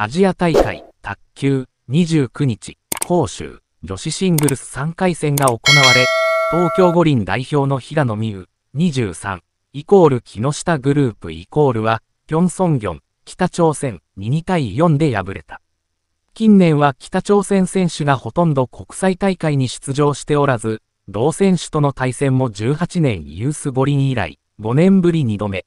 アジア大会、卓球、29日、杭州、女子シングルス3回戦が行われ、東京五輪代表の平野美宇、23、イコール木下グループイコールは、ピョンソンギョン、北朝鮮に2対4で敗れた。近年は北朝鮮選手がほとんど国際大会に出場しておらず、同選手との対戦も18年ユース五輪以来、5年ぶり2度目、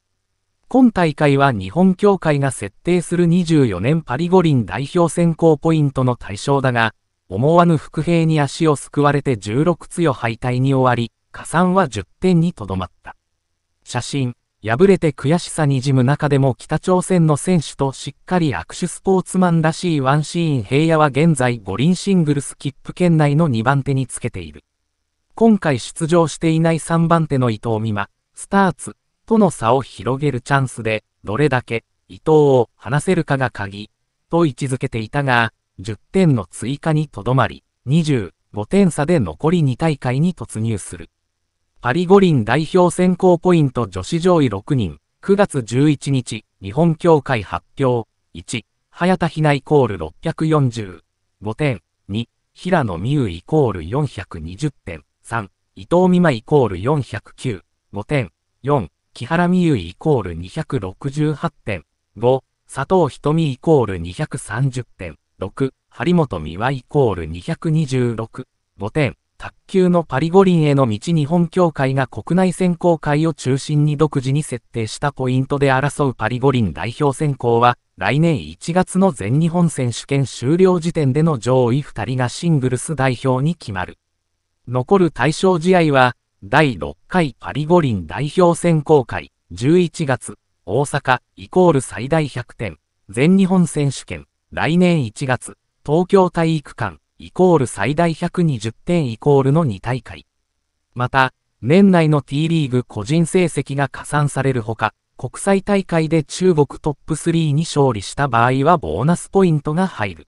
今大会は日本協会が設定する24年パリ五輪代表選考ポイントの対象だが、思わぬ伏兵に足をすくわれて16強敗退に終わり、加算は10点にとどまった。写真、敗れて悔しさにじむ中でも北朝鮮の選手としっかり握手スポーツマンらしいワンシーン平野は現在五輪シングルス切符圏内の2番手につけている。今回出場していない3番手の伊藤美誠、スターツ、との差を広げるチャンスで、どれだけ伊藤を話せるかが鍵、と位置づけていたが、10点の追加にとどまり、25点差で残り2大会に突入する。パリ五輪代表選考ポイント女子上位6人、9月11日、日本協会発表、1、早田ひなイコール645点、2、平野美宇イコール420点、3、伊藤美馬イコール409、5点、4、木原美優イコール268.5、佐藤瞳イコール230.6、張本美和イコール226、5点。卓球のパリ五輪への道日本協会が国内選考会を中心に独自に設定したポイントで争うパリ五輪代表選考は、来年1月の全日本選手権終了時点での上位2人がシングルス代表に決まる。残る対象試合は、第6回パリ五輪代表選考会、11月、大阪、イコール最大100点、全日本選手権、来年1月、東京体育館、イコール最大120点イコールの2大会。また、年内の T リーグ個人成績が加算されるほか、国際大会で中国トップ3に勝利した場合はボーナスポイントが入る。